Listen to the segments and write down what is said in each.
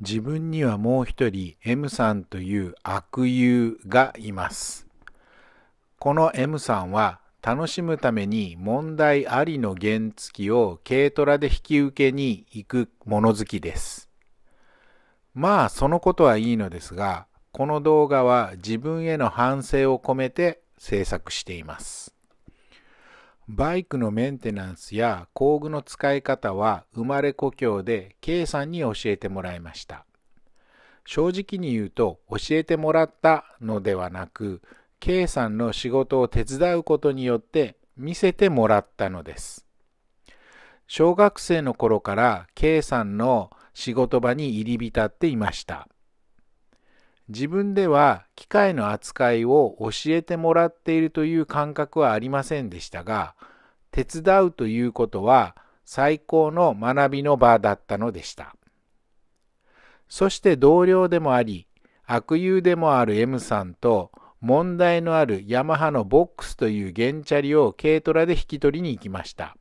自分にはもう一人 M さんという悪友がいます。この M さんは楽しむために問題ありの原付を軽トラで引き受けに行く物好きです。まあそのことはいいのですが、この動画は自分への反省を込めて制作しています。バイクのメンテナンスや工具の使い方は生まれ故郷で K さんに教えてもらいました。正直に言うと教えてもらったのではなく K さんの仕事を手伝うことによって見せてもらったのです。小学生の頃から K さんの仕事場に入り浸っていました。自分では機械の扱いを教えてもらっているという感覚はありませんでしたが、手伝うということは最高の学びの場だったのでした。そして同僚でもあり、悪友でもある M さんと問題のあるヤマハのボックスという原チャリを軽トラで引き取りに行きました。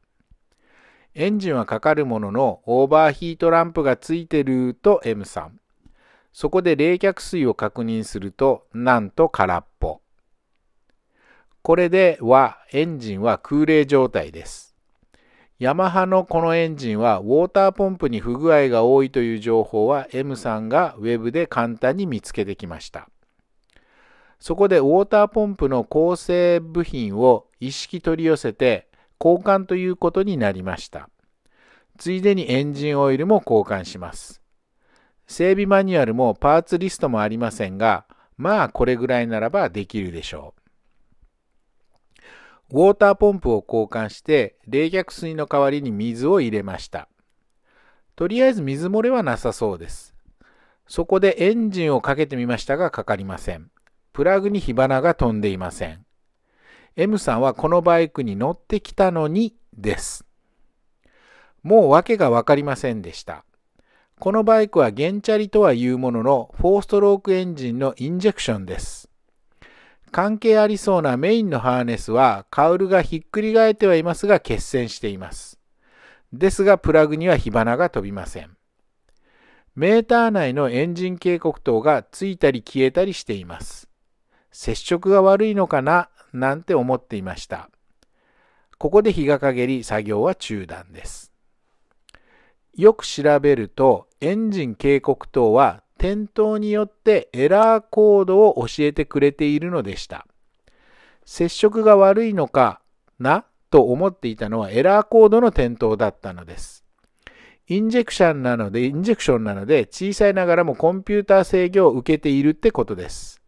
エンジンはかかるもののオーバーヒートランプがついてると M さん。そこで冷却水を確認すると、なんと空っぽ。これではエンジンは空冷状態です。ヤマハのこのエンジンはウォーターポンプに不具合が多いという情報は M さんが web で簡単に見つけてきました。そこでウォーターポンプの構成部品を一式取り寄せて交換ということになりました。ついでにエンジンオイルも交換します。整備マニュアルもパーツリストもありませんが、まあこれぐらいならばできるでしょう。ウォーターポンプを交換して冷却水の代わりに水を入れました。とりあえず水漏れはなさそうです。そこでエンジンをかけてみましたがかかりません。プラグに火花が飛んでいません。M さんはこのバイクに乗ってきたのにです。もう訳がわかりませんでした。このバイクはゲンチャリとはいうものの4ストロークエンジンのインジェクションです。関係ありそうなメインのハーネスはカウルがひっくり返ってはいますが欠線しています。ですがプラグには火花が飛びません。メーター内のエンジン警告灯がついたり消えたりしています。接触が悪いのかななんて思っていました。ここで日が陰り作業は中断です。よく調べるとエンジン警告灯は点灯によってエラーコードを教えてくれているのでした。接触が悪いのかなと思っていたのはエラーコードの点灯だったのです。インジェクションなので、インジェクションなので小さいながらもコンピューター制御を受けているってことです。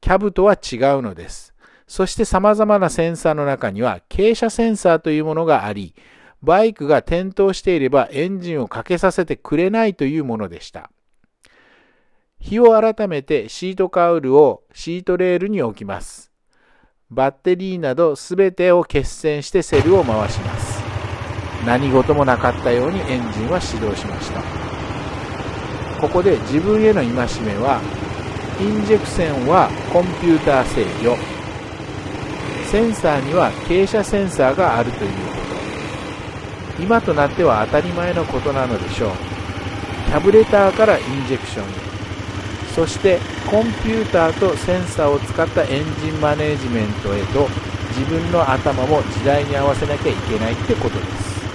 キャブとは違うのです。そして様々なセンサーの中には傾斜センサーというものがあり、バイクが転倒していればエンジンをかけさせてくれないというものでした。日を改めてシートカウルをシートレールに置きます。バッテリーなど全てを決線してセルを回します。何事もなかったようにエンジンは始動しました。ここで自分への戒めは、インジェクセンはコンピューター制御。センサーには傾斜センサーがあるということ。今となっては当たり前のことなのでしょうキャブレターからインジェクションへそしてコンピューターとセンサーを使ったエンジンマネジメントへと自分の頭も時代に合わせなきゃいけないってことです